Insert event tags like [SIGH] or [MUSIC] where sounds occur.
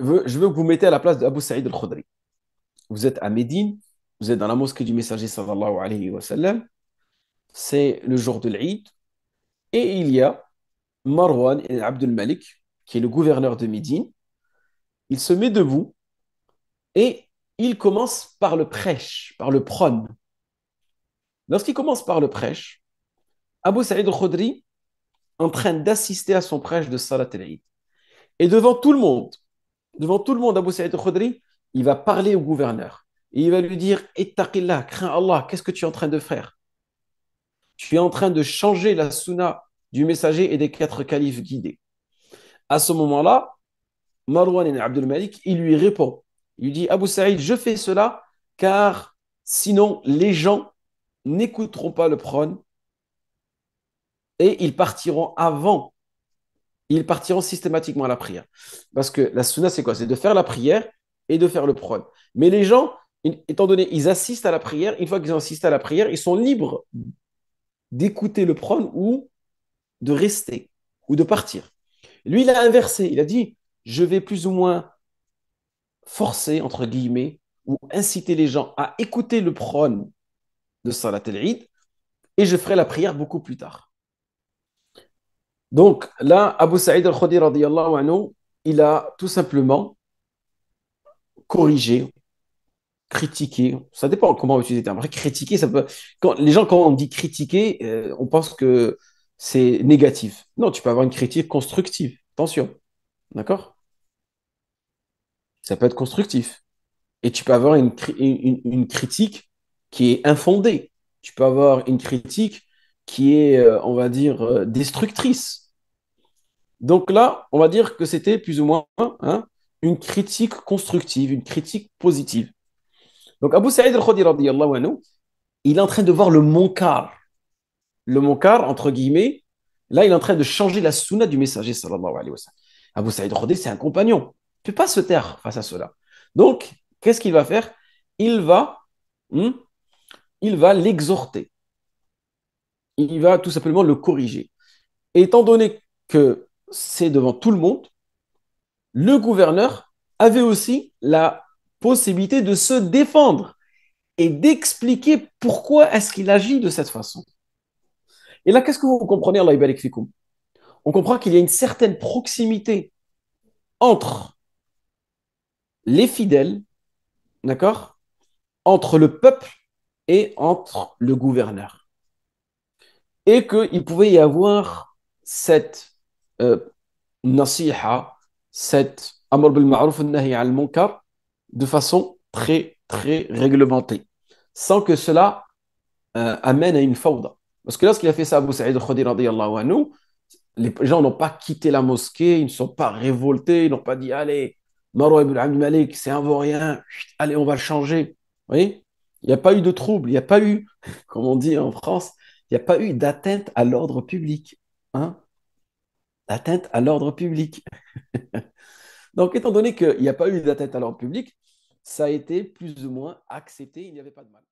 je veux que vous mettez à la place d'Abu Saïd al-Khudri. Vous êtes à Médine, vous êtes dans la mosquée du messager sallallahu alayhi wa sallam, c'est le jour de l'Aïd et il y a Marwan et Abdul Malik, qui est le gouverneur de Médine. Il se met debout et il commence par le prêche, par le prône. Lorsqu'il commence par le prêche, Abu Saïd al-Khudri en train d'assister à son prêche de Salat al-Eid. Et devant tout le monde, devant tout le monde, Abu Saïd al-Khudri, il va parler au gouverneur. Et il va lui dire Ettaqillah, crains Allah, qu'est-ce que tu es en train de faire Tu es en train de changer la sunna du messager et des quatre califes guidés. À ce moment-là, Marwan ibn Abdul Malik, il lui répond. Il lui dit Abu Saïd, je fais cela car sinon les gens n'écouteront pas le prône et ils partiront avant ils partiront systématiquement à la prière. Parce que la sunna, c'est quoi C'est de faire la prière et de faire le prône. Mais les gens, étant donné ils assistent à la prière, une fois qu'ils assistent à la prière, ils sont libres d'écouter le prône ou de rester ou de partir. Lui, il a inversé. Il a dit Je vais plus ou moins forcer, entre guillemets, ou inciter les gens à écouter le prône de Salat al-Eid et je ferai la prière beaucoup plus tard. Donc là, Abu Saïd al-Khudri, il a tout simplement corrigé, critiqué. Ça dépend comment on utilise les termes. critiquer, ça peut. Quand, les gens, quand on dit critiquer, euh, on pense que c'est négatif. Non, tu peux avoir une critique constructive. Attention. D'accord Ça peut être constructif. Et tu peux avoir une critique qui est infondée. Tu peux avoir une critique qui est, euh, on va dire, euh, destructrice. Donc là, on va dire que c'était plus ou moins hein, une critique constructive, une critique positive. Donc Abu Saïd al il est en train de voir le monkar. Le monkar, entre guillemets, là, il est en train de changer la sunna du messager, Abu Saïd al c'est un compagnon. Il ne peut pas se taire face à cela. Donc, qu'est-ce qu'il va faire Il va hmm, il va l'exhorter. Il va tout simplement le corriger. étant donné que c'est devant tout le monde, le gouverneur avait aussi la possibilité de se défendre et d'expliquer pourquoi est-ce qu'il agit de cette façon. Et là, qu'est-ce que vous comprenez, Allah On comprend qu'il y a une certaine proximité entre les fidèles, d'accord Entre le peuple et entre le gouverneur. Et qu'il pouvait y avoir cette nasiha, cet amor bil al munkar de façon très très réglementée, sans que cela euh, amène à une fauda. Parce que lorsqu'il a fait ça Abu Sa'id al-Khudri anhu, les gens n'ont pas quitté la mosquée, ils ne sont pas révoltés, ils n'ont pas dit allez, ibn Malik, c'est un vaurien, allez, on va le changer. Vous voyez Il n'y a pas eu de trouble, il n'y a pas eu, [LAUGHS] comme on dit en France, il n'y a pas eu d'atteinte à l'ordre public. Hein atteinte à l'ordre public. [LAUGHS] Donc, étant donné qu'il n'y a pas eu d'atteinte à l'ordre public, ça a été plus ou moins accepté, il n'y avait pas de mal.